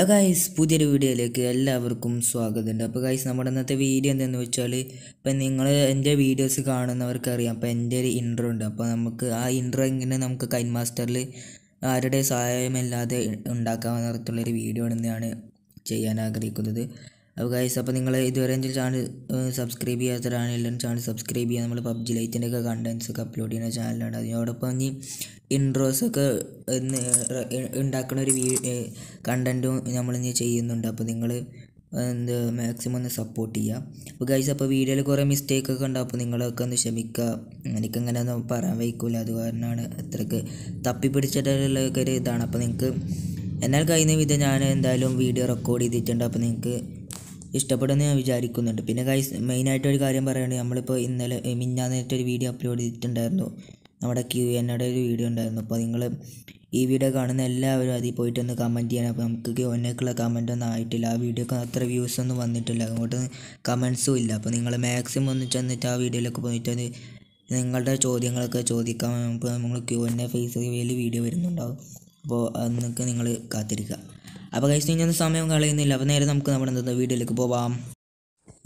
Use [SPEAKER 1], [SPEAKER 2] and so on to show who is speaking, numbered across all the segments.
[SPEAKER 1] hello guys പുതിയൊരു വീഡിയോയിലേക്ക് എല്ലാവർക്കും സ്വാഗതമുണ്ട് അപ്പോൾ ഗായ്സ് നമ്മുടെ ഇന്നത്തെ വീഡിയോ എന്താണെന്ന് വെച്ചാൽ ഇപ്പം നിങ്ങൾ എൻ്റെ വീഡിയോസ് കാണുന്നവർക്കറിയാം അപ്പോൾ എൻ്റെ ഒരു ഇൻട്രോ ഉണ്ട് അപ്പോൾ നമുക്ക് ആ ഇൻട്രോ ഇങ്ങനെ നമുക്ക് കൈൻ മാസ്റ്ററിൽ ആരുടെ സഹായമില്ലാതെ ഉണ്ടാക്കാൻ നേരത്തുള്ളൊരു വീഡിയോ ആണെന്നാണ് ചെയ്യാൻ ആഗ്രഹിക്കുന്നത് അപ്പോൾ ഗൈസ് അപ്പോൾ നിങ്ങൾ ഇതുവരെ എന്തെങ്കിലും ചാനൽ സബ്സ്ക്രൈബ് ചെയ്യാത്തവരാണെങ്കിലും ചാനൽ സബ്സ്ക്രൈബ് ചെയ്യുക നമ്മൾ പബ്ജി ലൈറ്റിൻ്റെ ഒക്കെ കണ്ടൻസ് ഒക്കെ അപ്ലോഡ് ചെയ്യുന്ന ചാനലാണ് അതിനോടൊപ്പം ഇനി ഇൻട്രോസ് ഒക്കെ ഉണ്ടാക്കുന്ന ഒരു കണ്ടൻറ്റും നമ്മളിനി ചെയ്യുന്നുണ്ട് അപ്പോൾ നിങ്ങൾ എന്ത് മാക്സിമം ഒന്ന് സപ്പോർട്ട് ചെയ്യുക അപ്പോൾ ഗൈസ് അപ്പോൾ വീഡിയോയിൽ കുറേ മിസ്റ്റേക്ക് ഒക്കെ ഉണ്ടാവും അപ്പോൾ നിങ്ങളൊക്കെ ഒന്ന് ക്ഷമിക്കുക എനിക്കങ്ങനെ ഒന്നും പറയാൻ വയ്ക്കില്ല അത് കാരണമാണ് അത്രയ്ക്ക് തപ്പിപ്പിടിച്ചിട്ടുള്ള ഒരു ഇതാണ് അപ്പോൾ നിങ്ങൾക്ക് എന്നാൽ കഴിയുന്ന വിധം ഞാൻ എന്തായാലും വീഡിയോ റെക്കോർഡ് ചെയ്തിട്ടുണ്ട് അപ്പോൾ നിങ്ങൾക്ക് ഇഷ്ടപ്പെടുമെന്ന് ഞാൻ വിചാരിക്കുന്നുണ്ട് പിന്നെ ഗൈസ് മെയിനായിട്ട് ഒരു കാര്യം പറയുകയാണെങ്കിൽ നമ്മളിപ്പോൾ ഇന്നലെ മിനിഞ്ഞാന്നേറ്റ ഒരു വീഡിയോ അപ്ലോഡ് ചെയ്തിട്ടുണ്ടായിരുന്നു നമ്മുടെ ക്യു എന്നയുടെ ഒരു വീഡിയോ ഉണ്ടായിരുന്നു അപ്പോൾ നിങ്ങൾ ഈ വീഡിയോ കാണുന്ന എല്ലാവരും അതിൽ പോയിട്ട് ഒന്ന് കമൻറ്റ് ചെയ്യണം അപ്പോൾ നമുക്ക് ക്യൂ എന്നൊക്കെയുള്ള കമൻറ്റ് ഒന്നും ആയിട്ടില്ല ആ വീഡിയോക്ക് അത്ര വ്യൂസ് ഒന്നും വന്നിട്ടില്ല അങ്ങോട്ട് കമൻസും ഇല്ല അപ്പോൾ നിങ്ങൾ മാക്സിമം ഒന്ന് ചെന്നിട്ട് ആ വീഡിയോയിലൊക്കെ പോയിട്ട് അത് നിങ്ങളുടെ ചോദ്യങ്ങളൊക്കെ ചോദിക്കാം അപ്പോൾ നമ്മൾ Q N A face video വരുന്നുണ്ടാവും അപ്പോൾ അതൊക്കെ നിങ്ങൾ കാത്തിരിക്കുക അപ്പോൾ ഗൈസ് ഇനി സമയം കളയുന്നില്ല അപ്പോൾ നേരെ നമുക്ക് നമ്മുടെ എന്താ വീഡിയോയിലേക്ക് പോവാം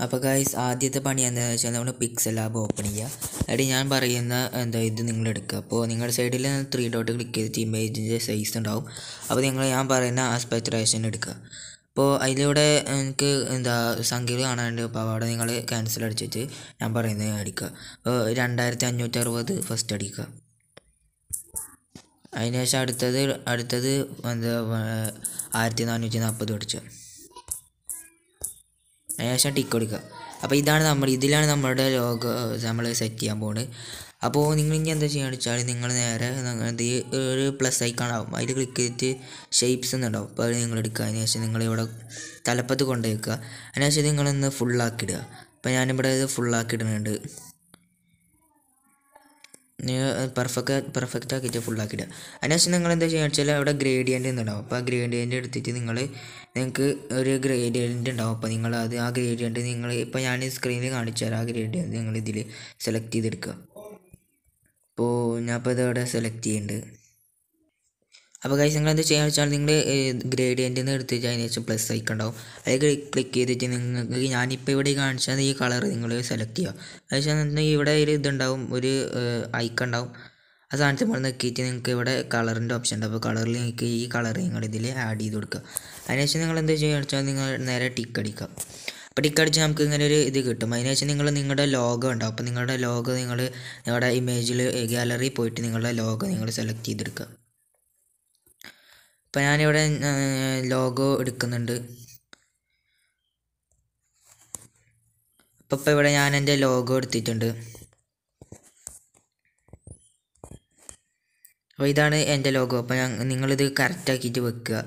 [SPEAKER 1] അപ്പോൾ ഗൈസ് ആദ്യത്തെ പണി എന്താണെന്ന് വെച്ചാൽ നമ്മൾ പിക്സൽ ലാബ് ഓപ്പൺ ചെയ്യുക അതായത് ഞാൻ പറയുന്ന എന്താ ഇത് നിങ്ങൾ എടുക്കുക അപ്പോൾ നിങ്ങളുടെ സൈഡിൽ ത്രീ ഡോട്ട് ക്ലിക്ക് ചെയ്തിട്ട് ഇമേജിൻ്റെ സൈസ് ഉണ്ടാവും അപ്പോൾ നിങ്ങൾ ഞാൻ പറയുന്ന ആസ്പെക്ട്രേഷൻ എടുക്കുക അപ്പോൾ അതിലൂടെ എനിക്ക് എന്താ സംഖ്യകൾ കാണാനുണ്ട് അപ്പോൾ അവിടെ നിങ്ങൾ ക്യാൻസൽ അടിച്ചിട്ട് ഞാൻ പറയുന്നത് അടിക്കുക അപ്പോൾ രണ്ടായിരത്തി അഞ്ഞൂറ്റി അറുപത് ഫസ്റ്റ് അടിക്കുക അതിന് ശേഷം അടുത്തത് അടുത്തത് എന്താ ആയിരത്തി നാനൂറ്റി നാൽപ്പത് പഠിച്ചു അതിന് ശേഷം ടിക്ക് കൊടുക്കുക അപ്പോൾ ഇതാണ് നമ്മൾ ഇതിലാണ് നമ്മളുടെ ലോഗോ നമ്മൾ സെറ്റ് ചെയ്യാൻ പോകുന്നത് അപ്പോൾ നിങ്ങൾ ഇനി എന്താ ചെയ്യുക വെച്ചാൽ നിങ്ങൾ നേരെ ഒരു പ്ലസ് ഐക്കൺ ആവും അതിൽ ക്ലിക്ക് ചെയ്തിട്ട് ഷേപ്സ് എന്നുണ്ടാവും അപ്പോൾ അത് നിങ്ങൾ എടുക്കുക അതിന് ശേഷം നിങ്ങൾ ഇവിടെ തലപ്പത്ത് കൊണ്ടുവയ്ക്കുക അതിനുശേഷം ശേഷം നിങ്ങളൊന്ന് ഫുള്ളാക്കിയിടുക അപ്പോൾ ഞാനിവിടെ ഇത് ഫുള്ളാക്കി ഇടുന്നുണ്ട് പെർഫെക്റ്റ് പെർഫെക്റ്റ് ആക്കിയിട്ട് ഫുള്ളാക്കിയിടുക അതിനുശേഷം നിങ്ങൾ എന്താ ചെയ്യുക വെച്ചാൽ അവിടെ ഗ്രേഡിയൻ്റ് ഉണ്ടാവും അപ്പോൾ ആ ഗ്രേഡിയൻ്റ് എടുത്തിട്ട് നിങ്ങൾ നിങ്ങൾക്ക് ഒരു ഗ്രേഡിയൻ്റ് ഉണ്ടാവും അപ്പോൾ നിങ്ങൾ അത് ആ ഗ്രേഡിയൻ്റ് നിങ്ങൾ ഇപ്പോൾ ഞാൻ സ്ക്രീനിൽ കാണിച്ചാൽ ആ ഗ്രേഡിയൻ്റ് നിങ്ങൾ ഇതിൽ സെലക്ട് ചെയ്തെടുക്കുക അപ്പോൾ ഞാനിപ്പോൾ ഇതവിടെ സെലക്ട് ചെയ്യുന്നുണ്ട് അപ്പോൾ കഴിച്ച് നിങ്ങൾ എന്ത് ചെയ്യാന്ന് വെച്ചാൽ നിങ്ങൾ ഗ്രേഡിയൻ്റിൽ നിന്ന് എടുത്തിട്ട് അതിന് ശേഷം പ്ലസ് ഐക്കൺ ഉണ്ടാവും അതിൽ ക്ലിക്ക് ചെയ്തിട്ട് നിങ്ങൾക്ക് ഞാനിപ്പോൾ ഇവിടെ കാണിച്ചാൽ ഈ കളർ നിങ്ങൾ സെലക്ട് ചെയ്യുക അതിനുശേഷം ഇവിടെ ഒരു ഇതുണ്ടാവും ഒരു ഐക്കൺ ഉണ്ടാവും ആ സാധനത്തിൽ നമ്മൾ നിൽക്കിയിട്ട് നിങ്ങൾക്ക് ഇവിടെ കളറിൻ്റെ ഓപ്ഷൻ ഉണ്ട് അപ്പോൾ കളറിൽ നിങ്ങൾക്ക് ഈ കളർ നിങ്ങൾ ഇതിൽ ആഡ് ചെയ്ത് കൊടുക്കുക അതിനുശേഷം നിങ്ങൾ എന്ത് ചെയ്യുകയെന്ന് വെച്ചാൽ നിങ്ങൾ നേരെ ടിക്ക് അടിക്കുക അപ്പോൾ ടിക്ക് അടിച്ച് നമുക്ക് ഇങ്ങനെ ഒരു ഇത് കിട്ടും അതിനുശേഷം നിങ്ങൾ നിങ്ങളുടെ ലോഗോ ഉണ്ടാവും അപ്പോൾ നിങ്ങളുടെ ലോഗോ നിങ്ങൾ നിങ്ങളുടെ ഇമേജിൽ ഗാലറി പോയിട്ട് നിങ്ങളുടെ ലോഗോ നിങ്ങൾ സെലക്ട് ചെയ്തെടുക്കുക ഇപ്പം ഞാനിവിടെ ലോഗോ എടുക്കുന്നുണ്ട് അപ്പം ഇവിടെ ഞാൻ എൻ്റെ ലോഗോ എടുത്തിട്ടുണ്ട് അപ്പോൾ ഇതാണ് എൻ്റെ ലോഗോ അപ്പോൾ ഞാൻ നിങ്ങളിത് കറക്റ്റാക്കിയിട്ട് വെക്കുക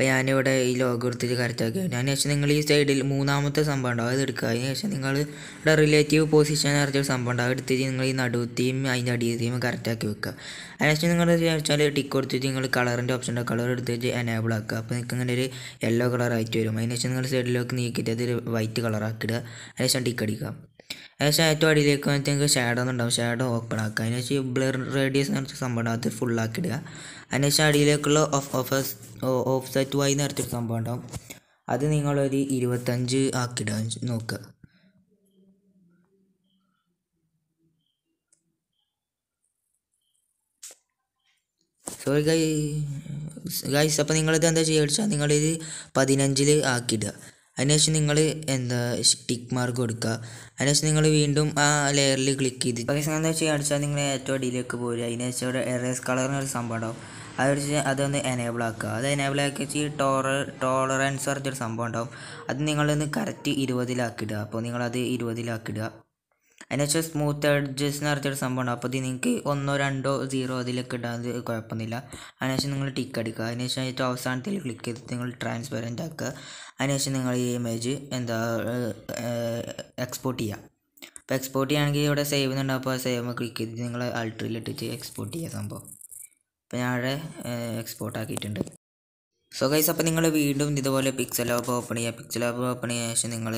[SPEAKER 1] അപ്പോൾ ഞാനിവിടെ ഈ ലോഗ് എടുത്തിട്ട് കറക്റ്റാക്കി ഞാൻ ശേഷം നിങ്ങൾ ഈ സൈഡിൽ മൂന്നാമത്തെ സംഭവം ഉണ്ടാവും അത് എടുക്കുക അതിന് ശേഷം നിങ്ങൾ ഇവിടെ റിലേറ്റീവ് പൊസിഷൻ പറഞ്ഞൊരു സംഭവം ഉണ്ടാവും എടുത്തിട്ട് നിങ്ങൾ ഈ നടുവത്തെയും അതിൻ്റെ അടിയത്തെയും കറക്റ്റാക്കി വെക്കുക അതിന് ശേഷം നിങ്ങൾ വെച്ചാൽ ടിക്ക് കൊടുത്തിട്ട് നിങ്ങൾ കളറിൻ്റെ ഓപ്ഷൻ ഉണ്ടാവും കളർ എടുത്തിട്ട് എനേബിൾ ആക്കുക അപ്പോൾ നിങ്ങൾക്ക് ഇങ്ങനെ ഒരു യെല്ലോ കളർ ആയിട്ട് വരും അതിന് ശേഷം നിങ്ങൾ സൈഡിലേക്ക് നീക്കിയിട്ട് അതൊരു വൈറ്റ് കളറാക്കിയിടുക അതിന് ശേഷം ടിക്ക് അടിക്കുക അത് ഷാറ്റോ അടിയിലേക്ക് വന്നിട്ട് ഷാഡോ ഉണ്ടാവും ഷാഡോ ഓപ്പൺ ആക്കുക അതിന് അതിനുശേഷം ബ്ലർ റേഡിയസ് എന്ന് പറഞ്ഞ സംഭവം അത് ഫുള്ളാക്കി ഇടുക അതിന് ശേഷം അടിയിലേക്കുള്ള off off off set Y എന്ന് പറഞ്ഞൊരു സംഭവം ഉണ്ടാവും അത് നിങ്ങളൊരു ഇരുപത്തഞ്ച് ആക്കിയിടുക നോക്കുക സോറി ഗൈ ഗൈസ് അപ്പോൾ നിങ്ങളിത് എന്താ ചെയ്യുക വെച്ചാൽ നിങ്ങളിത് പതിനഞ്ചിൽ ആക്കിയിടുക അതിനുശേഷം നിങ്ങൾ എന്താ ടിക്ക് മാർക്ക് കൊടുക്കുക അതിനുശേഷം നിങ്ങൾ വീണ്ടും ആ ലെയറിൽ ക്ലിക്ക് ചെയ്ത് പക്ഷേ എന്താ വെച്ചാൽ അടിച്ചാൽ നിങ്ങൾ ഏറ്റവും അടിയിലേക്ക് പോരും അതിനുശേഷം ഇവിടെ എറേസ് കളറിന് ഒരു സംഭവം ഉണ്ടാവും അത് അതൊന്ന് എനേബിൾ ആക്കുക അത് എനേബിൾ ആക്കി വെച്ച് ടോറ ടോളറൻസ് പറഞ്ഞൊരു സംഭവം ഉണ്ടാവും അത് നിങ്ങളൊന്ന് കറക്റ്റ് ഇരുപതിലാക്കിയിടുക അപ്പോൾ നിങ്ങളത് ഇരുപതിലാക്കിയിടുക എന്നുവെച്ചാൽ സ്മൂത്ത് എഡ്ജസ് എന്ന് പറഞ്ഞൊരു സംഭവമാണ് അപ്പോൾ ഇത് നിങ്ങൾക്ക് ഒന്നോ രണ്ടോ സീറോ അതിലൊക്കെ ഇടാൻ കുഴപ്പമൊന്നുമില്ല അതിനുശേഷം നിങ്ങൾ ടിക്ക് അടിക്കുക അതിനുശേഷം ഏറ്റവും അവസാനത്തിൽ ക്ലിക്ക് ചെയ്ത് നിങ്ങൾ ട്രാൻസ്പെറൻ്റ് ആക്കുക അതിനുശേഷം നിങ്ങൾ ഈ ഇമേജ് എന്താ എക്സ്പോർട്ട് ചെയ്യുക അപ്പോൾ എക്സ്പോർട്ട് ചെയ്യുകയാണെങ്കിൽ ഇവിടെ സേവ് ചെയ്യുന്നുണ്ട് അപ്പോൾ സേവ് ക്ലിക്ക് ചെയ്തിട്ട് നിങ്ങൾ അൾട്രയിലിട്ടിട്ട് എക്സ്പോർട്ട് ചെയ്യുക സംഭവം അപ്പോൾ ഞാൻ അവിടെ എക്സ്പോർട്ട് ആക്കിയിട്ടുണ്ട് സോ ഗൈസ് അപ്പോൾ നിങ്ങൾ വീണ്ടും ഇതുപോലെ പിക്സൽ ലോബ് ഓപ്പൺ ചെയ്യുക പിക്സൽ ലോബ് ഓപ്പൺ ചെയ്യുക ശേഷം നിങ്ങൾ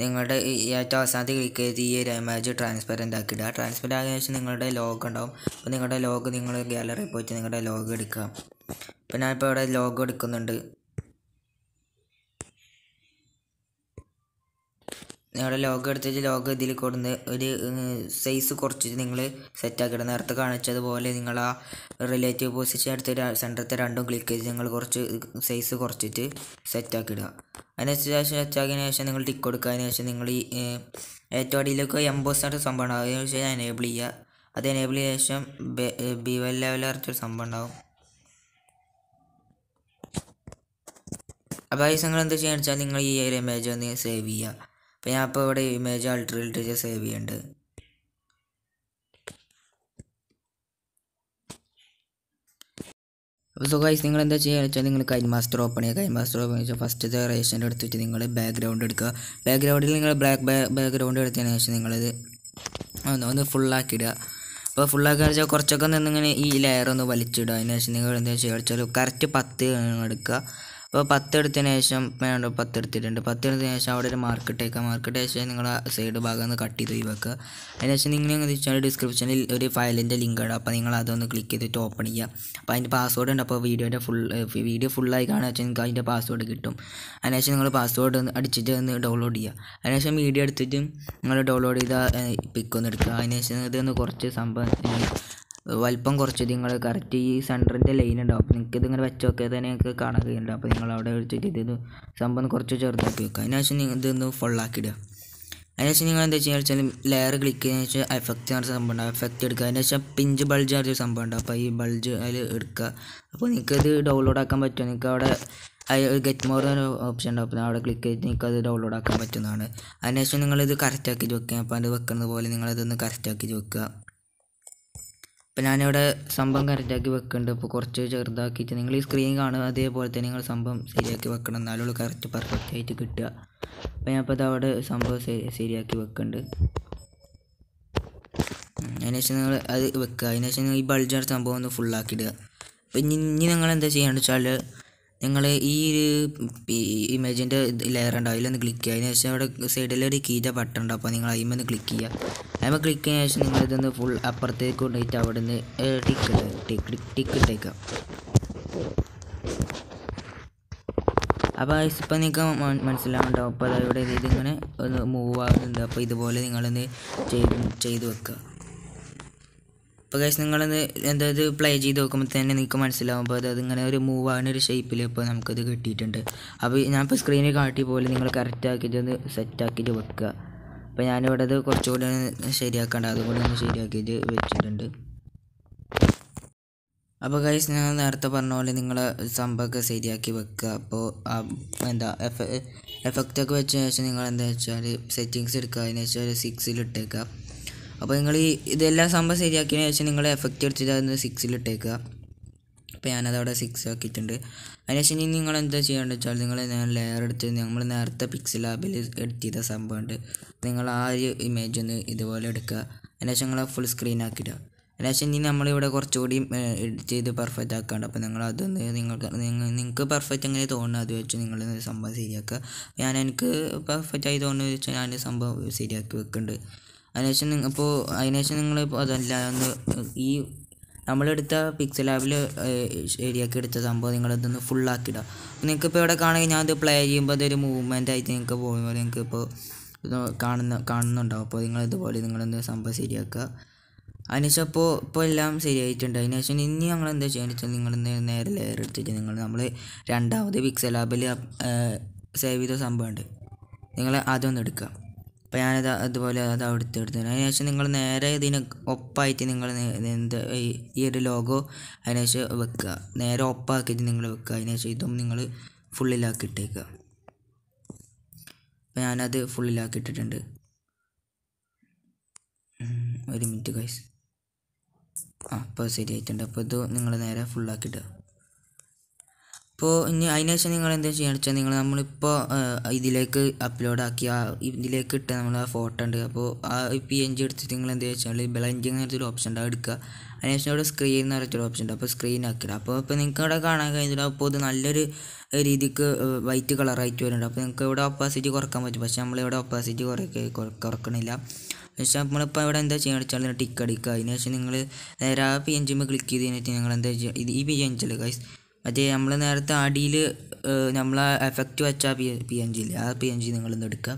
[SPEAKER 1] നിങ്ങളുടെ ഏറ്റവും അവസാനത്തെ ക്ലിക്ക് ചെയ്ത് ഈ ഒരു ഇമേജ് ട്രാൻസ്പെറൻ്റ് ആക്കിയിടുക ട്രാൻസ്പെറൻ്റ് ആക്കിയ ശേഷം നിങ്ങളുടെ ലോഗ് ഉണ്ടാവും അപ്പോൾ നിങ്ങളുടെ ലോഗ് നിങ്ങൾ ഗ്യാലറിയിൽ പോയിട്ട് നിങ്ങളുടെ ലോഗ് എടുക്കുക അപ്പോൾ ഞാനിപ്പോൾ ഇവിടെ ലോഗ് എടുക്കുന്നുണ്ട് നിങ്ങളുടെ ലോഗ് എടുത്തിട്ട് ലോഗ് ഇതിൽ കൊടുന്ന് ഒരു സൈസ് കുറച്ച് നിങ്ങൾ സെറ്റാക്കിയിട്ട് നേരത്തെ കാണിച്ചതുപോലെ നിങ്ങൾ ആ റിലേറ്റീവ് പൊസിഷൻ എടുത്ത് സെൻറ്ററത്തെ രണ്ടും ക്ലിക്ക് ചെയ്ത് നിങ്ങൾ കുറച്ച് സൈസ് കുറച്ചിട്ട് സെറ്റാക്കിയിടുക അതിന് ശേഷം സെറ്റാക്കിയതിന് ശേഷം നിങ്ങൾ ടിക്ക് കൊടുക്കുക ശേഷം നിങ്ങൾ ഈ ഏറ്റവും അടിയിലേക്ക് എംബോസ് ആയിട്ട് സംഭവം അതിന് ശേഷം എനേബിൾ ചെയ്യുക അത് എനേബിൾ ചെയ്ത ശേഷം ബി വെൽ ലെവൽ പറഞ്ഞൊരു സംഭവം ഉണ്ടാകും അപ്പോൾ ഈ നിങ്ങൾ എന്താ ചെയ്യുക വെച്ചാൽ നിങ്ങൾ ഈ ഒരു ഇമേജ് ഒന്ന് സേവ് ചെയ്യുക അപ്പോൾ ഞാൻ ഇപ്പോൾ ഇവിടെ ഇമേജ് ആൾട്ടർ ചെയ്ത് സേവ് ചെയ്യുന്നുണ്ട് അപ്പോൾ സോ ഗൈസ് നിങ്ങൾ എന്താ ചെയ്യുക വെച്ചാൽ നിങ്ങൾ കൈൻ മാസ്റ്റർ ഓപ്പൺ ചെയ്യുക കൈൻ മാസ്റ്റർ ഓപ്പൺ ചെയ്യുക ഫസ്റ്റ് റേഷൻ്റെ എടുത്ത് വെച്ച് നിങ്ങൾ ബാക്ക്ഗ്രൗണ്ട് എടുക്കുക ബാക്ക്ഗ്രൗണ്ടിൽ നിങ്ങൾ ബ്ലാക്ക് ബാക്ക്ഗ്രൗണ്ട് എടുത്തതിന് ശേഷം നിങ്ങളിത് ഒന്ന് ഒന്ന് ഇടുക അപ്പോൾ ഫുള്ളാക്കി വെച്ചാൽ കുറച്ചൊക്കെ നിന്നിങ്ങനെ ഈ ലെയർ ഒന്ന് വലിച്ചിടുക അതിന് ശേഷം നിങ്ങൾ എന്താ ചെയ്യുക വെച്ചാൽ കറക്റ്റ് പത്ത് എടുക്കുക അപ്പോൾ പത്തെടുത്തതിന് ശേഷം വേണ്ട പത്തെടുത്തിട്ടുണ്ട് എടുത്തതിന് ശേഷം അവിടെ ഒരു മാർക്കറ്റ് അയക്കുക മാർക്കറ്റ് ശേഷം നിങ്ങളുടെ സൈഡ് ഭാഗം ഒന്ന് കട്ട് ചെയ്ത് വയ്ക്കുക അതിന് ശേഷം നിങ്ങൾ വെച്ചാൽ ഡിസ്ക്രിപ്ഷനിൽ ഒരു ഫയലിൻ്റെ ലിങ്ക് ഉണ്ട് അപ്പോൾ നിങ്ങൾ അതൊന്ന് ക്ലിക്ക് ചെയ്തിട്ട് ഓപ്പൺ ചെയ്യുക അപ്പോൾ അതിൻ്റെ പാസ്വേഡ് ഉണ്ട് അപ്പോൾ വീഡിയോൻ്റെ ഫുൾ വീഡിയോ ഫുള്ളായി കാണുക വെച്ചാൽ നിങ്ങൾക്ക് അതിൻ്റെ പാസ്വേഡ് കിട്ടും അതിന് ശേഷം നിങ്ങൾ പാസ്വേഡ് ഒന്ന് അടിച്ചിട്ട് ഒന്ന് ഡൗൺലോഡ് ചെയ്യുക അതിന് ശേഷം വീഡിയോ എടുത്തിട്ട് നിങ്ങൾ ഡൗൺലോഡ് ചെയ്ത പിക്ക് ഒന്ന് എടുക്കുക അതിന് ശേഷം ഇതൊന്ന് കുറച്ച് സംഭവം വലിപ്പം കുറച്ച് നിങ്ങൾ കറക്റ്റ് ഈ സെൻറ്ററിൻ്റെ ലൈൻ ഉണ്ടാവും അപ്പോൾ നിങ്ങൾക്ക് ഇതിങ്ങനെ വെച്ച് നോക്കിയാൽ തന്നെ നിങ്ങൾക്ക് കാണാൻ കഴിയുന്നുണ്ട് അപ്പോൾ നിങ്ങൾ അവിടെ വെച്ചിട്ട് ഇത് സംഭവം കുറച്ച് ചെറുതാക്കി വെക്കുക അതിനുശേഷം നിങ്ങൾ ഇതൊന്ന് ഫുള്ളാക്കിയിടുക അതിനുശേഷം നിങ്ങൾ എന്താ വെച്ചാൽ വെച്ചാൽ ലെയർ ക്ലിക്ക് ചെയ്യുന്ന വെച്ചാൽ എഫക്റ്റ് പറഞ്ഞ സംഭവം ഉണ്ടാവും എഫക്റ്റ് എടുക്കുക അതിനുശേഷം പിഞ്ച് ബൾജ് പറഞ്ഞ സംഭവം ഉണ്ടാവും അപ്പോൾ ഈ ബൾജ് അതിൽ എടുക്കുക അപ്പോൾ നിങ്ങൾക്ക് ഇത് ഡൗൺലോഡ് ആക്കാൻ പറ്റും നിങ്ങൾക്ക് അവിടെ ഗെറ്റ് മോർ എന്നൊരു ഓപ്ഷൻ ഉണ്ട് അപ്പോൾ അവിടെ ക്ലിക്ക് ചെയ്ത് നിങ്ങൾക്ക് അത് ഡൗൺലോഡ് ആക്കാൻ പറ്റുന്നതാണ് അതിനുശേഷം നിങ്ങളിത് ആക്കി വെക്കുക അപ്പോൾ അത് വെക്കുന്നത് പോലെ നിങ്ങളതൊന്ന് ആക്കി വെക്കുക അപ്പോൾ ഞാനിവിടെ സംഭവം കറക്റ്റാക്കി വെക്കുന്നുണ്ട് ഇപ്പോൾ കുറച്ച് ചെറുതാക്കിയിട്ട് നിങ്ങൾ ഈ സ്ക്രീൻ കാണുക അതേപോലെ തന്നെ നിങ്ങൾ സംഭവം ശരിയാക്കി വെക്കണം എന്നാലുള്ളൂ കറക്റ്റ് പെർഫെക്റ്റ് ആയിട്ട് കിട്ടുക അപ്പോൾ ഞാനിപ്പോൾ അത് അവിടെ സംഭവം ശരിയാക്കി വെക്കുന്നുണ്ട് അതിനുശേഷം നിങ്ങൾ അത് വെക്കുക അതിനുശേഷം നിങ്ങൾ ഈ ബൾജാർ സംഭവം ഒന്ന് ഫുള്ളാക്കിയിടുക അപ്പം ഇനി നിങ്ങൾ എന്താ ചെയ്യേണ്ടത് വെച്ചാൽ നിങ്ങൾ ഈ ഒരു ഇമേജിൻ്റെ ലെയർ ഉണ്ടാവും അതിലൊന്ന് ക്ലിക്ക് ചെയ്യുക അതിന് ശേഷം അവിടെ സൈഡിലൊരു കീജ ബട്ടൺ ഉണ്ടാവും അപ്പോൾ നിങ്ങൾ അതിമേ ഒന്ന് ക്ലിക്ക് ചെയ്യുക അതിമേ ക്ലിക്ക് ചെയ്യുന്ന ശേഷം നിങ്ങൾ ഇതൊന്ന് ഫുൾ അപ്പുറത്തേക്ക് കൊണ്ടുപോയിട്ട് അവിടെ നിന്ന് ടിക്ക് ടിക്ക് ടിക്ക് ഇട്ടേക്കാം അപ്പോൾ ഇപ്പം നിങ്ങൾക്ക് മനസ്സിലാവുണ്ടാവും അപ്പോൾ അതവിടെ ഇതിങ്ങനെ ഒന്ന് മൂവ് ആകുന്നുണ്ട് അപ്പോൾ ഇതുപോലെ നിങ്ങളൊന്ന് ചെയ്ത് ചെയ്ത് വെക്കുക അപ്പോൾ ഗൈസ് നിങ്ങളത് എന്തായത് പ്ലേ ചെയ്ത് നോക്കുമ്പോൾ തന്നെ നിങ്ങൾക്ക് മനസ്സിലാവും അപ്പോൾ അത് ഇങ്ങനെ ഒരു മൂവ് ആകുന്ന ഒരു ഷേപ്പിൽ ഇപ്പോൾ നമുക്കത് കിട്ടിയിട്ടുണ്ട് അപ്പോൾ ഞാനിപ്പോൾ സ്ക്രീനിൽ കാട്ടി പോലെ നിങ്ങൾ കറക്റ്റാക്കിയിട്ട് ഒന്ന് സെറ്റ് വെക്കുക അപ്പോൾ ഞാനിവിടെ അത് കുറച്ചുകൂടി ശരിയാക്കേണ്ട അതുകൊണ്ട് ഒന്ന് ശരിയാക്കിയിട്ട് വെച്ചിട്ടുണ്ട് അപ്പോൾ ഗൈസ് ഞാൻ നേരത്തെ പറഞ്ഞ പോലെ നിങ്ങൾ സംഭവമൊക്കെ ശരിയാക്കി വെക്കുക അപ്പോൾ എന്താ എഫ എഫക്റ്റൊക്കെ വെച്ചതിന് ശേഷം നിങ്ങൾ എന്താ വെച്ചാൽ സെറ്റിങ്സ് എടുക്കുക അതിന് ഒരു സിക്സിൽ ഇട്ടേക്കുക അപ്പോൾ നിങ്ങൾ ഈ ഇതെല്ലാം സംഭവം ശരിയാക്കിയതിന് ശേഷം നിങ്ങൾ എഫക്റ്റ് എടുത്തിട്ട് അതൊന്ന് സിക്സിലിട്ടേക്കുക അപ്പോൾ ഞാനതവിടെ സിക്സ് ആക്കിയിട്ടുണ്ട് അതിനുശേഷം ഇനി നിങ്ങൾ എന്താ ചെയ്യേണ്ടത് വെച്ചാൽ നിങ്ങൾ ഞാൻ ലെയർ എടുത്ത് നമ്മൾ നേരത്തെ പിക്സൽ ആപ്പിൽ എഡിറ്റ് ചെയ്ത സംഭവമുണ്ട് നിങ്ങൾ ആ ഒരു ഇമേജ് ഒന്ന് ഇതുപോലെ എടുക്കുക അതിനുശേഷം നിങ്ങൾ ഫുൾ സ്ക്രീൻ ആക്കിയിടുക അതിനുശേഷം ഇനി നമ്മളിവിടെ കുറച്ചുകൂടി എഡിറ്റ് ചെയ്ത് പെർഫെക്റ്റ് ആക്കാണ്ട് അപ്പോൾ നിങ്ങൾ അതൊന്ന് നിങ്ങൾക്ക് നിങ്ങൾക്ക് പെർഫെക്റ്റ് എങ്ങനെ തോന്നുന്നത് അത് വെച്ച് നിങ്ങൾ സംഭവം ശരിയാക്കുക ഞാൻ എനിക്ക് പെർഫെക്റ്റ് ആയി തോന്നുന്നത് വെച്ചാൽ ഞാൻ സംഭവം ശരിയാക്കി വെക്കുന്നുണ്ട് അതിനുശേഷം നിങ്ങൾ ഇപ്പോൾ അതിനുശേഷം നിങ്ങൾ അതല്ല ഒന്ന് ഈ നമ്മളെടുത്ത പിക്സൽ ആപ്പിൽ ശരിയാക്കി എടുത്ത സംഭവം നിങ്ങളിതൊന്ന് നിങ്ങൾക്ക് ഇപ്പോൾ ഇവിടെ ഞാൻ ഞാനത് പ്ലേ ചെയ്യുമ്പോൾ അതൊരു മൂവ്മെൻ്റ് ആയിട്ട് നിങ്ങൾക്ക് പോകുമ്പോൾ നിങ്ങൾക്ക് ഇപ്പോൾ കാണുന്ന കാണുന്നുണ്ടാവും അപ്പോൾ നിങ്ങളിതുപോലെ നിങ്ങളൊന്ന് സംഭവം ശരിയാക്കുക അതിനുശേഷം അപ്പോൾ ഇപ്പോൾ എല്ലാം ശരിയായിട്ടുണ്ട് അതിനുശേഷം ഇനി ഞങ്ങൾ എന്താ ചെയ്യാന്ന് വെച്ചാൽ നിങ്ങൾ നേരെ ലെയർ എടുത്തിട്ട് നിങ്ങൾ നമ്മൾ രണ്ടാമത് പിക്സൽ ആപ്പിൽ സേവ് ചെയ്ത സംഭവമുണ്ട് നിങ്ങൾ അതൊന്നെടുക്കുക അപ്പോൾ ഞാനത് അതുപോലെ അത് അവിടുത്തെ എടുത്തു അതിനുശേഷം നിങ്ങൾ നേരെ ഇതിന് ഒപ്പായിട്ട് നിങ്ങൾ എന്ത് ഈ ഒരു ലോഗോ അതിനുശേഷം വെക്കുക നേരെ ഒപ്പാക്കിയിട്ട് നിങ്ങൾ വെക്കുക അതിനുശേഷം ഇതും നിങ്ങൾ ഫുള്ളിലാക്കി ഇട്ടേക്കുക അപ്പോൾ ഞാനത് ഫുള്ളിലാക്കി ഇട്ടിട്ടുണ്ട് ഒരു മിനിറ്റ് കൈസ് ആ അപ്പോൾ ശരിയായിട്ടുണ്ട് അപ്പോൾ ഇത് നിങ്ങൾ നേരെ ഫുള്ളാക്കിയിട്ടുക ഇടുക ഇപ്പോൾ ഇനി അതിനുശേഷം നിങ്ങൾ എന്താ ചെയ്യണം വെച്ചാൽ നിങ്ങൾ നമ്മളിപ്പോൾ ഇതിലേക്ക് അപ്ലോഡ് ആ ഇതിലേക്ക് ഇട്ട നമ്മൾ ആ ഫോട്ടോ ഉണ്ട് അപ്പോൾ ആ പി എൻ ജി എടുത്തിട്ട് നിങ്ങൾ എന്താ വെച്ചാൽ ബ്ലഞ്ചിങ് എന്നൊരു ഓപ്ഷൻ ഉണ്ട് എടുക്കുക അതിനുശേഷം അവിടെ സ്ക്രീൻ എന്ന് പറഞ്ഞൊരു ഓപ്ഷൻ ഉണ്ട് അപ്പോൾ സ്ക്രീൻ ആക്കിയിട്ട് അപ്പോൾ ഇപ്പോൾ നിങ്ങൾക്ക് അവിടെ കാണാൻ കഴിഞ്ഞില്ല അപ്പോൾ ഇത് നല്ലൊരു രീതിക്ക് വൈറ്റ് കളറായിട്ട് വരുന്നുണ്ട് അപ്പോൾ നിങ്ങൾക്ക് ഇവിടെ ഒപ്പാസിറ്റി കുറക്കാൻ പറ്റും പക്ഷേ നമ്മളിവിടെ ഒപ്പാസിറ്റി കുറയ്ക്കുക കുറക്കണില്ല പക്ഷേ നമ്മളിപ്പോൾ ഇവിടെ എന്താ ചെയ്യുക വെച്ചാൽ ടിക്ക് അടിക്കുക അതിനുശേഷം നിങ്ങൾ നേരെ ആ പി എൻ ജിമ്മ ക്ലിക്ക് ചെയ്ത് കഴിഞ്ഞിട്ട് നിങ്ങൾ എന്താ ചെയ്യുക ഇത് ഈ പി എൻ ജിൽ ഗൈസ് മറ്റേ നമ്മൾ നേരത്തെ അടിയിൽ നമ്മൾ ആ എഫക്റ്റ് വെച്ച പി പി എൻ ജി ഇല്ലേ ആ പി എൻ ജി നിങ്ങളൊന്ന് എടുക്കുക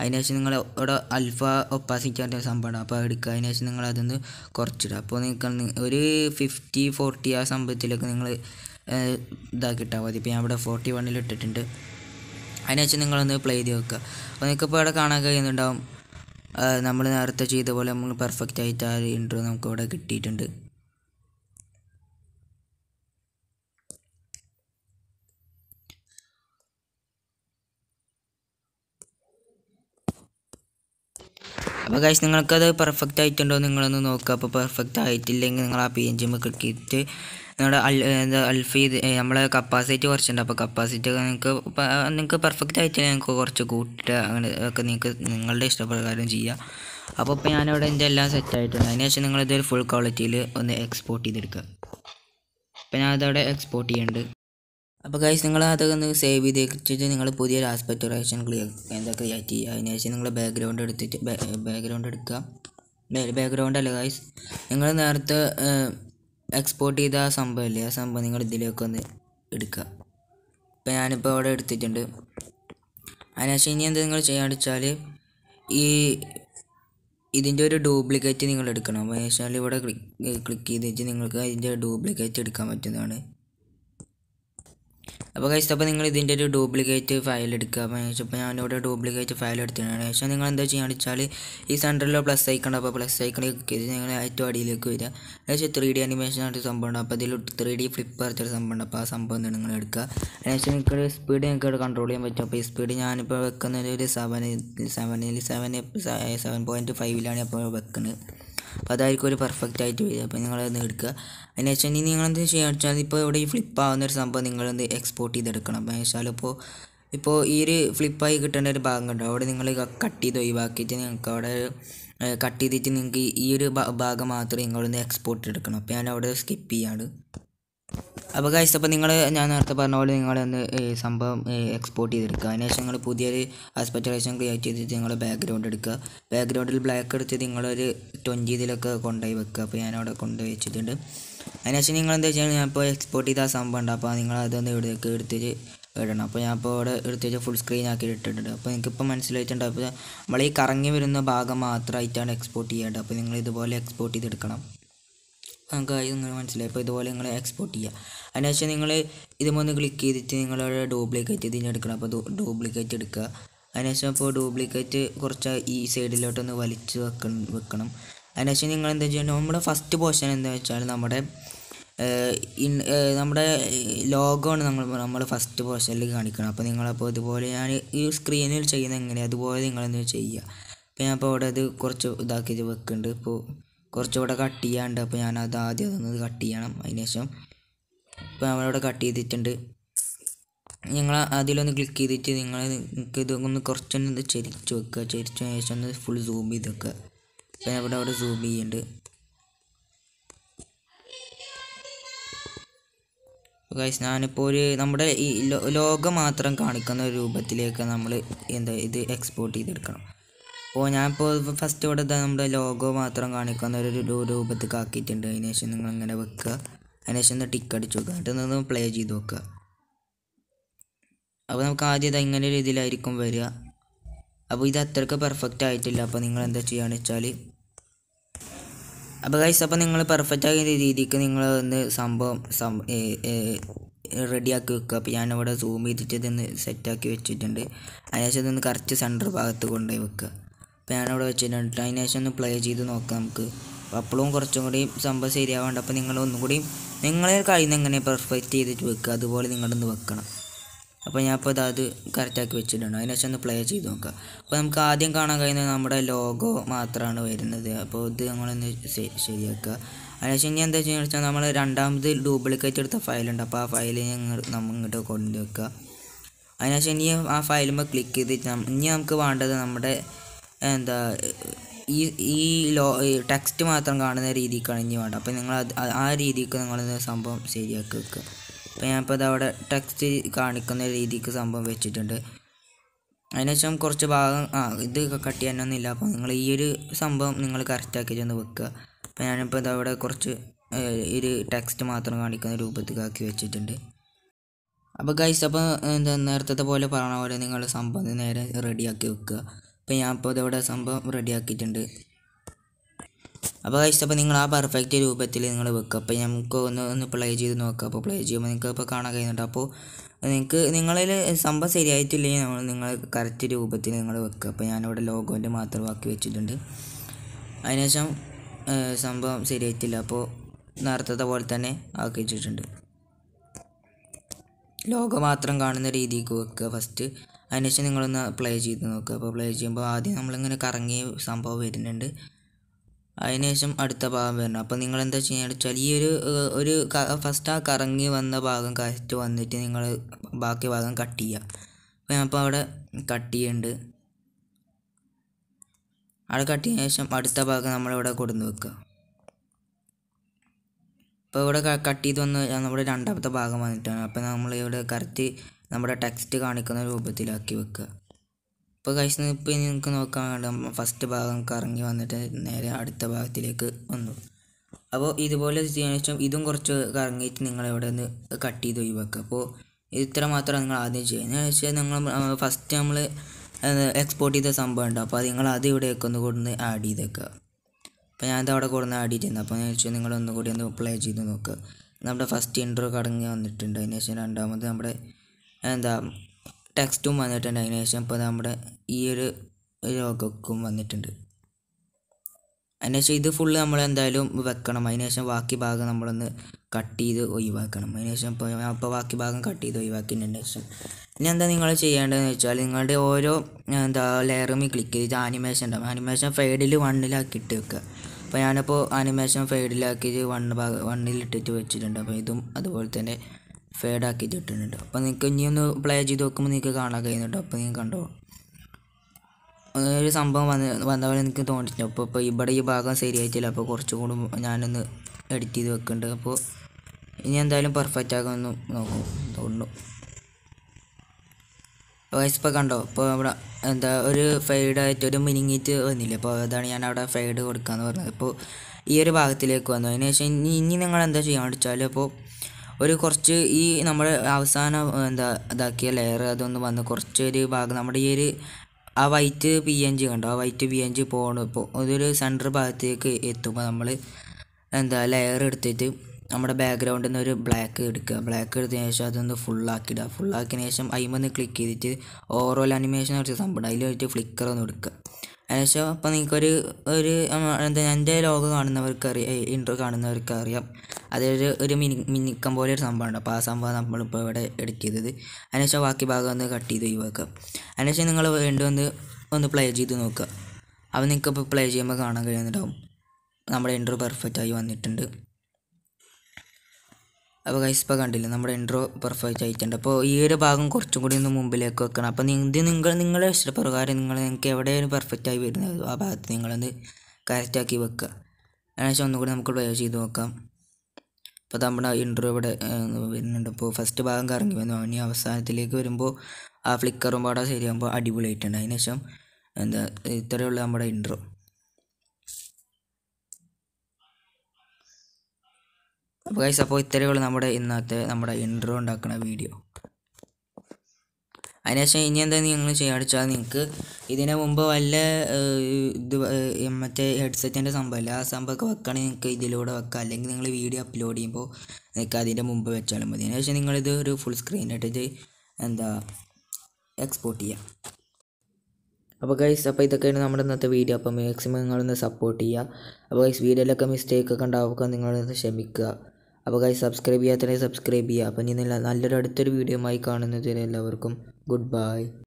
[SPEAKER 1] അതിനുശേഷം നിങ്ങൾ ഇവിടെ അൽഫ ഒപ്പാസിക്കാൻ്റെ സംഭവമാണ് അപ്പോൾ എടുക്കുക അതിനുശേഷം നിങ്ങൾ അതൊന്ന് കുറച്ചിടുക അപ്പോൾ നിങ്ങൾക്ക് ഒരു ഫിഫ്റ്റി ഫോർട്ടി ആ സംഭവത്തിലൊക്കെ നിങ്ങൾ ഇതാക്കിയിട്ടാൽ മതി ഇപ്പോൾ ഞാൻ ഇവിടെ ഫോർട്ടി വണ്ണിൽ ഇട്ടിട്ടുണ്ട് അതിനുശേഷം നിങ്ങളൊന്ന് പ്ലേ ചെയ്ത് വെക്കുക അപ്പോൾ നിങ്ങൾക്കിപ്പോൾ ഇവിടെ കാണാൻ കഴിയുന്നുണ്ടാവും നമ്മൾ നേരത്തെ ചെയ്ത പോലെ നമ്മൾ പെർഫെക്റ്റ് ആയിട്ട് ആ ഇൻട്രോ നമുക്ക് ഇവിടെ കിട്ടിയിട്ടുണ്ട് അപ്പോൾ കാശ് നിങ്ങൾക്കത് പെർഫെക്റ്റ് ആയിട്ടുണ്ടോ നിങ്ങളൊന്ന് നോക്കുക അപ്പോൾ പെർഫെക്റ്റ് ആയിട്ടില്ലെങ്കിൽ നിങ്ങൾ ആ പി എൻ ജിമ്മ എം ക്ലിക്ക് ചെയ്തിട്ട് നിങ്ങളുടെ അൽ എന്താ അൽഫ് ചെയ്ത് നമ്മളെ കപ്പാസിറ്റി കുറച്ചുണ്ട് അപ്പോൾ കപ്പാസിറ്റി ഒക്കെ നിങ്ങൾക്ക് നിങ്ങൾക്ക് പെർഫെക്റ്റ് ആയിട്ട് നിങ്ങൾക്ക് കുറച്ച് കൂട്ടിയിട്ട് അങ്ങനെ ഒക്കെ നിങ്ങൾക്ക് നിങ്ങളുടെ ഇഷ്ടപ്രകാരം ചെയ്യാം അപ്പോൾ ഇപ്പോൾ ഞാനിവിടെ എൻ്റെ എല്ലാം സെറ്റ് ആയിട്ടുണ്ട് അതിനുശേഷം നിങ്ങളിതൊരു ഫുൾ ക്വാളിറ്റിയിൽ ഒന്ന് എക്സ്പോർട്ട് ചെയ്തെടുക്കുക അപ്പോൾ ഞാനതവിടെ എക്സ്പോർട്ട് ചെയ്യുന്നുണ്ട് അപ്പോൾ ഗൈസ് നിങ്ങൾ അതൊക്കെ ഒന്ന് സേവ് ചെയ്ത് വെച്ചിട്ട് നിങ്ങൾ പുതിയൊരു റേഷൻ ക്ലിയർ എന്താ ക്രിയേറ്റ് ചെയ്യുക ശേഷം നിങ്ങൾ ബാക്ക്ഗ്രൗണ്ട് എടുത്തിട്ട് ബാക്ക്ഗ്രൗണ്ട് എടുക്കുക ബാക്ക്ഗ്രൗണ്ട് അല്ല ഗൈസ് നിങ്ങൾ നേരത്തെ എക്സ്പോർട്ട് ചെയ്ത ആ സംഭവമില്ലേ ആ സംഭവം നിങ്ങൾ ഇതിലേക്ക് ഒന്ന് എടുക്കുക ഇപ്പോൾ ഞാനിപ്പോൾ അവിടെ എടുത്തിട്ടുണ്ട് അതിനുശേഷം ഇനി എന്താ നിങ്ങൾ ചെയ്യാന്ന് വെച്ചാൽ ഈ ഇതിൻ്റെ ഒരു ഡ്യൂപ്ലിക്കേറ്റ് നിങ്ങൾ എടുക്കണം അപ്പോൾ അതിനുശേഷം ഇവിടെ ക്ലിക്ക് ക്ലിക്ക് ചെയ്തിട്ട് നിങ്ങൾക്ക് അതിൻ്റെ ഡ്യൂപ്ലിക്കേറ്റ് എടുക്കാൻ പറ്റുന്നതാണ് അപ്പോൾ ഗൈസ് അപ്പോൾ നിങ്ങൾ ഇതിൻ്റെ ഒരു ഡ്യൂപ്ലിക്കേറ്റ് ഫയൽ എടുക്കുക അപ്പോൾ ഇപ്പോൾ ഞാൻ ഇവിടെ ഡ്യൂപ്ലിക്കേറ്റ് ഫയൽ എടുത്തതിനാണ് ശേഷം നിങ്ങൾ എന്താ ചെയ്യുകയാണെന്ന് വെച്ചാൽ ഈ സെൻറ്ററിലോ പ്ലസ് ഐക്കൺ അപ്പോൾ പ്ലസ് ഐക്കൺ ക്ലിക്ക് ചെയ്ത് നിങ്ങൾ ഏറ്റവും അടിയിലേക്ക് വരിക ഏകദേശം ത്രീ ഡി അനിമേഷൻ ആയിട്ട് ഉണ്ട് അപ്പോൾ അതിൽ ത്രീ ഡി ഫ്ലിപ്പ് ഒരു ഉണ്ട് അപ്പോൾ ആ സംഭവം നിങ്ങൾ എടുക്കുക അതിനുശേഷം നിങ്ങൾക്ക് സ്പീഡ് നിങ്ങൾക്ക് കൺട്രോൾ ചെയ്യാൻ പറ്റും അപ്പോൾ ഈ സ്പീഡ് ഞാനിപ്പോൾ വെക്കുന്നത് ഒരു സെവൻ സെവനിൽ സെവൻ സെവൻ പോയിൻറ്റ് ഫൈവിലാണ് അപ്പോൾ വെക്കുന്നത് അപ്പോൾ അതായിരിക്കും ഒരു പെർഫെക്റ്റ് ആയിട്ട് വരിക അപ്പോൾ നിങ്ങളത് എടുക്കുക അതിന് ശേഷം ഇനി നിങ്ങളെന്ത് ചെയ്യാന്ന് വെച്ചാൽ ഇപ്പോൾ ഇവിടെ ഈ ഫ്ലിപ്പ് ആവുന്ന ഒരു സംഭവം നിങ്ങളെന്ത് എക്സ്പോർട്ട് ചെയ്തെടുക്കണം അപ്പോൾ വെച്ചാൽ ഇപ്പോൾ ഇപ്പോൾ ഈ ഒരു ഫ്ലിപ്പായി കിട്ടേണ്ട ഒരു ഭാഗം കണ്ടോ അവിടെ നിങ്ങൾ കട്ട് ചെയ്ത് ഒഴിവാക്കിയിട്ട് നിങ്ങൾക്ക് അവിടെ കട്ട് ചെയ്തിട്ട് നിങ്ങൾക്ക് ഈ ഒരു ഭാഗം മാത്രമേ നിങ്ങളൊന്ന് എക്സ്പോർട്ട് എടുക്കണം അപ്പോൾ ഞാൻ അവിടെ സ്കിപ്പ് ചെയ്യാണ് അപ്പോൾ കഴിച്ച് അപ്പോൾ നിങ്ങൾ ഞാൻ നേരത്തെ പറഞ്ഞ പോലെ നിങ്ങളൊന്ന് സംഭവം എക്സ്പോർട്ട് ചെയ്തെടുക്കുക അതിനുശേഷം നിങ്ങൾ പുതിയൊരു ആസ്പെറ്ററേഷൻ ക്രിയേറ്റ് ചെയ്തിട്ട് നിങ്ങൾ ബാക്ക്ഗ്രൗണ്ട് എടുക്കുക ബാക്ക്ഗ്രൗണ്ടിൽ ബ്ലാക്ക് എടുത്ത് നിങ്ങളൊരു ട്വൻറ്റി ഇതിലൊക്കെ കൊണ്ടുപോയി വെക്കുക അപ്പോൾ ഞാനവിടെ കൊണ്ടുപോയി വെച്ചിട്ടുണ്ട് അതിനുശേഷം നിങ്ങൾ എന്താ വെച്ചാൽ ഞാൻ ഇപ്പോൾ എക്സ്പോർട്ട് ചെയ്ത സംഭവം ഉണ്ട് അപ്പോൾ നിങ്ങൾ അതൊന്ന് ഇവിടേക്ക് എടുത്തിട്ട് ഇടണം അപ്പോൾ ഞാൻ ഇപ്പോൾ അവിടെ എടുത്ത് വെച്ചാൽ ഫുൾ സ്ക്രീൻ ആക്കി ഇട്ടിട്ടുണ്ട് അപ്പോൾ നിങ്ങൾക്കിപ്പോൾ മനസ്സിലായിട്ടുണ്ട് അപ്പോൾ നമ്മൾ ഈ കറങ്ങി വരുന്ന ഭാഗം മാത്രമായിട്ടാണ് എക്സ്പോർട്ട് ചെയ്യേണ്ടത് അപ്പോൾ നിങ്ങൾ ഇതുപോലെ എക്സ്പോർട്ട് ചെയ്തെടുക്കണം നമുക്ക് നിങ്ങൾ മനസ്സിലായി അപ്പോൾ ഇതുപോലെ നിങ്ങൾ എക്സ്പോർട്ട് ചെയ്യുക ശേഷം നിങ്ങൾ ഇതുമൊന്ന് ക്ലിക്ക് ചെയ്തിട്ട് നിങ്ങളുടെ ഡ്യൂപ്ലിക്കേറ്റ് ഇതിൻ്റെ എടുക്കണം അപ്പോൾ ഡ്യൂപ്ലിക്കേറ്റ് എടുക്കുക അതിനുശേഷം അപ്പോൾ ഡ്യൂപ്ലിക്കേറ്റ് കുറച്ച് ഈ സൈഡിലോട്ടൊന്ന് വലിച്ച് വെക്കണം വെക്കണം അതിനുശേഷം നിങ്ങൾ എന്താ ചെയ്യുക നമ്മുടെ ഫസ്റ്റ് പോർഷൻ എന്താ വെച്ചാൽ നമ്മുടെ നമ്മുടെ ലോഗോ ആണ് നമ്മൾ നമ്മൾ ഫസ്റ്റ് പോർഷനിൽ കാണിക്കണം അപ്പോൾ നിങ്ങളപ്പോൾ ഇതുപോലെ ഞാൻ ഈ സ്ക്രീനിൽ ചെയ്യുന്നത് എങ്ങനെയാണ് അതുപോലെ നിങ്ങളെന്താ ചെയ്യുക അപ്പോൾ ഞാൻ അപ്പോൾ അവിടെ അത് കുറച്ച് ഇതാക്കിയിട്ട് വെക്കുന്നുണ്ട് ഇപ്പോൾ കുറച്ചുകൂടെ കട്ട് ചെയ്യാണ്ട് അപ്പോൾ ഞാൻ അത് ആദ്യം അതൊന്ന് കട്ട് ചെയ്യണം അതിനുശേഷം ഇപ്പോൾ നമ്മളിവിടെ കട്ട് ചെയ്തിട്ടുണ്ട് നിങ്ങൾ അതിലൊന്ന് ക്ലിക്ക് ചെയ്തിട്ട് നിങ്ങൾ നിങ്ങൾക്ക് ഇതൊന്ന് കുറച്ചൊന്ന് ഇത് ചരിച്ച് വെക്കുക ചരിച്ച ശേഷം ഒന്ന് ഫുൾ സൂം ചെയ്ത് വെക്കുക ഇപ്പം ഇവിടെ അവിടെ സൂം ചെയ്യുന്നുണ്ട് ഗൈസ് ഞാനിപ്പോൾ ഒരു നമ്മുടെ ഈ ലോകം മാത്രം കാണിക്കുന്ന രൂപത്തിലേക്ക് നമ്മൾ എന്താ ഇത് എക്സ്പോർട്ട് ചെയ്തെടുക്കണം ഞാൻ ഞാനിപ്പോൾ ഫസ്റ്റ് ഇവിടെ നമ്മുടെ ലോഗോ മാത്രം കാണിക്കുന്ന ഒരു രൂപത്തിൽ ആക്കിയിട്ടുണ്ട് അതിന് ശേഷം നിങ്ങൾ ഇങ്ങനെ വെക്കുക അതിന് ശേഷം ഒന്ന് ടിക്ക് അടിച്ച് വെക്കുക എന്നിട്ട് ഒന്ന് പ്ലേ ചെയ്ത് വെക്കുക അപ്പോൾ നമുക്ക് ആദ്യം ഇത് ഇങ്ങനെ രീതിയിലായിരിക്കും വരിക അപ്പോൾ ഇത് അത്രയ്ക്ക് പെർഫെക്റ്റ് ആയിട്ടില്ല അപ്പോൾ നിങ്ങൾ എന്താ ചെയ്യുകയെന്ന് വെച്ചാൽ അപ്പോൾ ഗൈസ് അപ്പോൾ നിങ്ങൾ പെർഫെക്റ്റ് ആയ രീതിക്ക് നിങ്ങൾ ഒന്ന് സംഭവം റെഡിയാക്കി വെക്കുക അപ്പോൾ ഞാനിവിടെ സൂം ചെയ്തിട്ട് ഇതൊന്ന് സെറ്റാക്കി വെച്ചിട്ടുണ്ട് അതിനുശേഷം ഇതൊന്ന് കറക്റ്റ് സെൻറ്റർ ഭാഗത്ത് കൊണ്ടുപോയി വെക്കുക പാൻ അവിടെ വെച്ചിട്ടുണ്ട് അതിനുശേഷം ഒന്ന് പ്ലേ ചെയ്ത് നോക്കാം നമുക്ക് അപ്പോഴും കുറച്ചും കൂടി സംഭവം ശരിയാവേണ്ട അപ്പോൾ നിങ്ങൾ ഒന്നും കൂടി നിങ്ങളെ കഴിയുന്ന എങ്ങനെ പെർഫെക്റ്റ് ചെയ്തിട്ട് വെക്കുക അതുപോലെ നിങ്ങളൊന്ന് വെക്കണം അപ്പോൾ ഞാൻ ഇപ്പോൾ അത് കറക്റ്റാക്കി വെച്ചിട്ടുണ്ട് അതിനുശേഷം ഒന്ന് പ്ലേ ചെയ്ത് നോക്കാം അപ്പോൾ നമുക്ക് ആദ്യം കാണാൻ കഴിയുന്നത് നമ്മുടെ ലോഗോ മാത്രമാണ് വരുന്നത് അപ്പോൾ ഇത് ഞങ്ങളൊന്ന് ശരിയാക്കുക അതിനുശേഷം ഇനി എന്താ ചെയ്യുക വെച്ചാൽ നമ്മൾ രണ്ടാമത് ഡ്യൂപ്ലിക്കേറ്റ് എടുത്ത ഫയലുണ്ട് അപ്പോൾ ആ ഫയൽ ഞങ്ങൾ നമ്മൾ ഇങ്ങോട്ട് കൊണ്ടുവയ്ക്കുക അതിനുശേഷം ഇനി ആ ഫയലുമ്പോൾ ക്ലിക്ക് ചെയ്തിട്ട് ഇനി നമുക്ക് വേണ്ടത് നമ്മുടെ എന്താ ഈ ഈ ലോ ടെക്സ്റ്റ് മാത്രം കാണുന്ന രീതിക്കാണ് ഇനി വേണ്ട അപ്പോൾ നിങ്ങൾ ആ രീതിക്ക് നിങ്ങൾ സംഭവം ശരിയാക്കി വെക്കുക അപ്പോൾ ഞാനിപ്പോൾ അതവിടെ ടെക്സ്റ്റ് കാണിക്കുന്ന രീതിക്ക് സംഭവം വെച്ചിട്ടുണ്ട് അതിനുശേഷം കുറച്ച് ഭാഗം ആ ഇത് കട്ട് ചെയ്യാനൊന്നുമില്ല അപ്പോൾ നിങ്ങൾ ഈ ഒരു സംഭവം നിങ്ങൾ കറക്റ്റാക്കി ചെന്ന് വെക്കുക അപ്പോൾ ഞാനിപ്പോൾ ഇതവിടെ കുറച്ച് ഒരു ടെക്സ്റ്റ് മാത്രം കാണിക്കുന്ന രൂപത്തിലാക്കി വെച്ചിട്ടുണ്ട് അപ്പോൾ ഗൈസ് അപ്പോൾ എന്താ നേരത്തെ പോലെ പറഞ്ഞ പോലെ നിങ്ങൾ സംഭവം നേരെ റെഡിയാക്കി വെക്കുക അപ്പം ഞാൻ ഇപ്പോൾ ഇതവിടെ സംഭവം റെഡിയാക്കിയിട്ടുണ്ട് അപ്പോൾ കഴിച്ചപ്പോൾ നിങ്ങൾ ആ പെർഫെക്റ്റ് രൂപത്തിൽ നിങ്ങൾ വെക്കുക അപ്പോൾ നമുക്ക് ഒന്ന് ഒന്ന് പ്ലേ ചെയ്ത് നോക്കുക അപ്പോൾ പ്ലേ ചെയ്യുമ്പോൾ നിങ്ങൾക്ക് ഇപ്പോൾ കാണാൻ കഴിയുന്നുണ്ട് അപ്പോൾ നിങ്ങൾക്ക് നിങ്ങളിൽ സംഭവം ശരിയായിട്ടില്ലെങ്കിൽ നമ്മൾ നിങ്ങൾ കറക്റ്റ് രൂപത്തിൽ നിങ്ങൾ വെക്കുക അപ്പോൾ ഞാനിവിടെ ലോഗോൻ്റെ മാത്രം ബാക്കി വെച്ചിട്ടുണ്ട് അതിനുശേഷം സംഭവം ശരിയായിട്ടില്ല അപ്പോൾ നേരത്തെ പോലെ തന്നെ ആക്കി വെച്ചിട്ടുണ്ട് ലോഗോ മാത്രം കാണുന്ന രീതിക്ക് വെക്കുക ഫസ്റ്റ് അതിനുശേഷം നിങ്ങളൊന്ന് പ്ലേ ചെയ്ത് നോക്കുക അപ്പോൾ പ്ലേ ചെയ്യുമ്പോൾ ആദ്യം നമ്മളിങ്ങനെ കറങ്ങിയ സംഭവം വരുന്നുണ്ട് അതിനുശേഷം അടുത്ത ഭാഗം വരണം അപ്പോൾ നിങ്ങൾ എന്താ ചെയ്യുക വെച്ചാൽ ഈ ഒരു ഒരു ഫസ്റ്റ് ആ കറങ്ങി വന്ന ഭാഗം കറക്റ്റ് വന്നിട്ട് നിങ്ങൾ ബാക്കി ഭാഗം കട്ട് ചെയ്യുക അപ്പോൾ ഞാനിപ്പോൾ അവിടെ കട്ട് ചെയ്യുന്നുണ്ട് അവിടെ കട്ട് ചെയ്യുന്ന ശേഷം അടുത്ത ഭാഗം നമ്മളിവിടെ കൊടുന്ന് വെക്കുക അപ്പോൾ ഇവിടെ കട്ട് ചെയ്ത് വന്ന് നമ്മുടെ രണ്ടാമത്തെ ഭാഗം വന്നിട്ടാണ് അപ്പോൾ നമ്മളിവിടെ കറക്റ്റ് നമ്മുടെ ടെക്സ്റ്റ് കാണിക്കുന്ന രൂപത്തിലാക്കി വെക്കുക ഇപ്പോൾ കഴിച്ച് ഇപ്പോൾ ഇനി നിങ്ങൾക്ക് നോക്കാൻ വേണ്ട ഫസ്റ്റ് ഭാഗം കറങ്ങി വന്നിട്ട് നേരെ അടുത്ത ഭാഗത്തിലേക്ക് വന്നു അപ്പോൾ ഇതുപോലെ ചെയ്യാൻ ഇതും കുറച്ച് കറങ്ങിയിട്ട് നിങ്ങൾ എവിടെ നിന്ന് കട്ട് ചെയ്ത് ഒഴിവാക്കുക അപ്പോൾ ഇത്ര മാത്രം നിങ്ങൾ ആദ്യം ചെയ്യുന്നത് വെച്ചാൽ നിങ്ങൾ ഫസ്റ്റ് നമ്മൾ എക്സ്പോർട്ട് ചെയ്ത സംഭവം ഉണ്ട് അപ്പോൾ നിങ്ങൾ അത് ഇവിടെയൊക്കെ ഒന്ന് കൊടുന്ന് ആഡ് ചെയ്തേക്കുക അപ്പോൾ ഞാനത് അവിടെ കൊടുന്ന് ആഡ് ചെയ്തിരുന്നു അപ്പോൾ ഞാൻ വെച്ചാൽ നിങ്ങൾ ഒന്ന് പ്ലേ ചെയ്ത് നോക്കുക നമ്മുടെ ഫസ്റ്റ് ഇൻട്രോ കടങ്ങി വന്നിട്ടുണ്ട് അതിന് ശേഷം രണ്ടാമത് നമ്മുടെ എന്താ ടെക്സ്റ്റും വന്നിട്ടുണ്ട് അതിന് ശേഷം ഇപ്പോൾ നമ്മുടെ ഈ ഒരു ലോഗൊക്കെ വന്നിട്ടുണ്ട് അതിന് ശേഷം ഇത് ഫുള്ള് നമ്മൾ എന്തായാലും വെക്കണം അതിന് ശേഷം ബാക്കി ഭാഗം നമ്മളൊന്ന് കട്ട് ചെയ്ത് ഒഴിവാക്കണം അതിന് ശേഷം ഇപ്പോൾ അപ്പോൾ ബാക്കി ഭാഗം കട്ട് ചെയ്ത് ഒഴിവാക്കിയതിന് ശേഷം ഇനി എന്താ നിങ്ങൾ ചെയ്യേണ്ടതെന്ന് വെച്ചാൽ നിങ്ങളുടെ ഓരോ എന്താ ലെയറുമി ക്ലിക്ക് ചെയ്ത് ആനിമേഷൻ ഉണ്ടാവും ആനിമേഷൻ ഫെയ്ഡിൽ വണ്ണിലാക്കിയിട്ട് വെക്കുക അപ്പോൾ ഞാനിപ്പോൾ ആനിമേഷൻ ഫെയ്ഡിലാക്കിയിട്ട് വണ്ണ് ഭാഗം വണ്ണിലിട്ടിട്ട് വെച്ചിട്ടുണ്ട് അപ്പോൾ ഇതും അതുപോലെ തന്നെ ഫേഡാക്കിയിട്ട് ഇട്ടിട്ടുണ്ട് അപ്പോൾ നിങ്ങൾക്ക് ഇനി ഒന്ന് പ്ലേ ചെയ്ത് നോക്കുമ്പോൾ നിങ്ങൾക്ക് കാണാൻ കഴിയുന്നുണ്ട് അപ്പോൾ നിങ്ങൾ കണ്ടോ ഒരു സംഭവം വന്ന് വന്ന പോലെ എനിക്ക് തോന്നിയിട്ടുണ്ട് അപ്പോൾ ഇപ്പോൾ ഇവിടെ ഈ ഭാഗം ശരിയായിട്ടില്ല അപ്പോൾ കുറച്ചും കൂടി ഞാനൊന്ന് എഡിറ്റ് ചെയ്ത് വെക്കുന്നുണ്ട് അപ്പോൾ ഇനി എന്തായാലും പെർഫെക്റ്റ് ആകുമെന്ന് നോക്കും തോന്നുന്നു വയസ്സ് ഇപ്പോൾ കണ്ടോ ഇപ്പോൾ ഇവിടെ എന്താ ഒരു ആയിട്ട് ഒരു മിനിങ്ങിറ്റ് വന്നില്ല അപ്പോൾ അതാണ് ഞാൻ അവിടെ ഫൈഡ് എന്ന് പറഞ്ഞത് ഇപ്പോൾ ഈ ഒരു ഭാഗത്തിലേക്ക് വന്നു അതിന് ശേഷം ഇനി നിങ്ങൾ എന്താ ചെയ്യാൻ വെച്ചാൽ അപ്പോൾ ഒരു കുറച്ച് ഈ നമ്മൾ അവസാനം എന്താ ഇതാക്കിയ ലെയർ അതൊന്ന് വന്ന് ഒരു ഭാഗം നമ്മുടെ ഈ ഒരു ആ വൈറ്റ് പി എൻ ജി കണ്ടോ ആ വൈറ്റ് പി എൻ ജി പോകണം ഇപ്പോൾ അതൊരു സെൻറ്റർ ഭാഗത്തേക്ക് എത്തുമ്പോൾ നമ്മൾ എന്താ ലെയർ എടുത്തിട്ട് നമ്മുടെ ബാക്ക്ഗ്രൗണ്ടിൽ നിന്ന് ഒരു ബ്ലാക്ക് എടുക്കുക ബ്ലാക്ക് എടുത്തതിന് ശേഷം അതൊന്ന് ഫുള്ളാക്കിയിടുക ഫുള്ളാക്കിയതിന് ശേഷം അതിമൊന്ന് ക്ലിക്ക് ചെയ്തിട്ട് ഓവറോൾ അനിമേഷൻ കുറച്ച് സംഭവം അതിൽ വെച്ചിട്ട് ഫ്ലിക്കർ ഒന്ന് എടുക്കുക ഏകദേശം അപ്പോൾ നിങ്ങൾക്കൊരു ഒരു എന്താ എൻ്റെ ലോകം കാണുന്നവർക്ക് അറിയാം ഇൻട്രോ കാണുന്നവർക്ക് അറിയാം അതൊരു ഒരു മിനി മിനിക്കം പോലെ ഒരു സംഭവമാണ് അപ്പോൾ ആ സംഭവം നമ്മളിപ്പോൾ ഇവിടെ എഡിറ്റ് ചെയ്തത് അതിനുശേഷം ബാക്കി ഭാഗം ഒന്ന് കട്ട് ചെയ്ത് ഒഴിവാക്കുക അതിനുശേഷം നിങ്ങൾ വീണ്ടും ഒന്ന് ഒന്ന് പ്ലേ ചെയ്ത് നോക്കുക അപ്പോൾ നിങ്ങൾക്ക് ഇപ്പോൾ പ്ലേ ചെയ്യുമ്പോൾ കാണാൻ കഴിയുന്നുണ്ടാവും നമ്മുടെ ഇൻട്രോ പെർഫെക്റ്റ് ആയി വന്നിട്ടുണ്ട് അപ്പോൾ ഗൈസ് ഇപ്പോൾ കണ്ടില്ല നമ്മുടെ ഇൻട്രോ പെർഫെക്റ്റ് ആയിട്ടുണ്ട് അപ്പോൾ ഈ ഒരു ഭാഗം കുറച്ചും കൂടി ഒന്ന് മുമ്പിലേക്ക് വെക്കണം അപ്പോൾ ഇത് നിങ്ങൾ നിങ്ങളുടെ ഇഷ്ടപ്രകാരം നിങ്ങൾ നിങ്ങൾക്ക് എവിടെയാണ് പെർഫെക്റ്റ് ആയി വരുന്നത് ആ ഭാഗത്ത് നിങ്ങളൊന്ന് കറക്റ്റാക്കി വെക്കുക അതിനുശേഷം ഒന്നുകൂടി നമുക്ക് പ്ലേ ചെയ്ത് നോക്കാം അപ്പോൾ നമ്മുടെ ഇൻട്രോ ഇവിടെ വരുന്നുണ്ട് അപ്പോൾ ഫസ്റ്റ് ഭാഗം കറങ്ങി വന്നു ഇനി അവസാനത്തിലേക്ക് വരുമ്പോൾ ആ ഫ്ലിക്കറും പാടാ ശരിയാകുമ്പോൾ അടിപൊളിയായിട്ടുണ്ട് അതിനുശേഷം എന്താ ഇത്രയുള്ള നമ്മുടെ ഇൻട്രോ അപ്പോൾ ഗൈസ് അപ്പോൾ ഇത്രയുള്ള നമ്മുടെ ഇന്നത്തെ നമ്മുടെ ഇൻട്രോ ഉണ്ടാക്കുന്ന വീഡിയോ അതിനുശേഷം ഇനി എന്താ നിങ്ങൾ ചെയ്യാന്ന് വെച്ചാൽ നിങ്ങൾക്ക് ഇതിന് മുമ്പ് വല്ല ഇത് മറ്റേ ഹെഡ്സെറ്റിൻ്റെ സംഭവമല്ല ആ സംഭവമൊക്കെ വെക്കുകയാണെങ്കിൽ നിങ്ങൾക്ക് ഇതിലൂടെ വെക്കാം അല്ലെങ്കിൽ നിങ്ങൾ വീഡിയോ അപ്ലോഡ് ചെയ്യുമ്പോൾ നിങ്ങൾക്ക് അതിൻ്റെ മുമ്പ് വെച്ചാലും മതി അതിനുശേഷം നിങ്ങളിത് ഒരു ഫുൾ സ്ക്രീനായിട്ട് എന്താ എക്സ്പോർട്ട് ചെയ്യാം അപ്പോൾ ഗൈസ് അപ്പോൾ ഇതൊക്കെയാണ് നമ്മുടെ ഇന്നത്തെ വീഡിയോ അപ്പോൾ മാക്സിമം നിങ്ങളൊന്ന് സപ്പോർട്ട് ചെയ്യുക അപ്പോൾ ഗൈസ് വീഡിയോയിലൊക്കെ ഒക്കെ ഉണ്ടാവുക നിങ്ങളൊന്ന് ക്ഷമിക്കുക അപ്പോൾ ഗൈസ് സബ്സ്ക്രൈബ് ചെയ്യാത്തതിനെ സബ്സ്ക്രൈബ് ചെയ്യുക അപ്പം ഇനി നല്ലൊരു അടുത്തൊരു വീഡിയോ ആയി കാണുന്നതുവരെ എല്ലാവർക്കും ഗുഡ് ബൈ